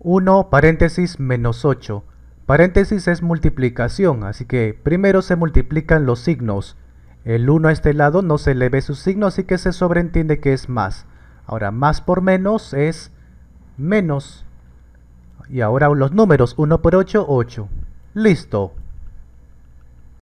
1 paréntesis menos 8. Paréntesis es multiplicación, así que primero se multiplican los signos. El 1 a este lado no se le ve su signo, así que se sobreentiende que es más. Ahora, más por menos es menos. Y ahora los números 1 por 8, 8. Listo.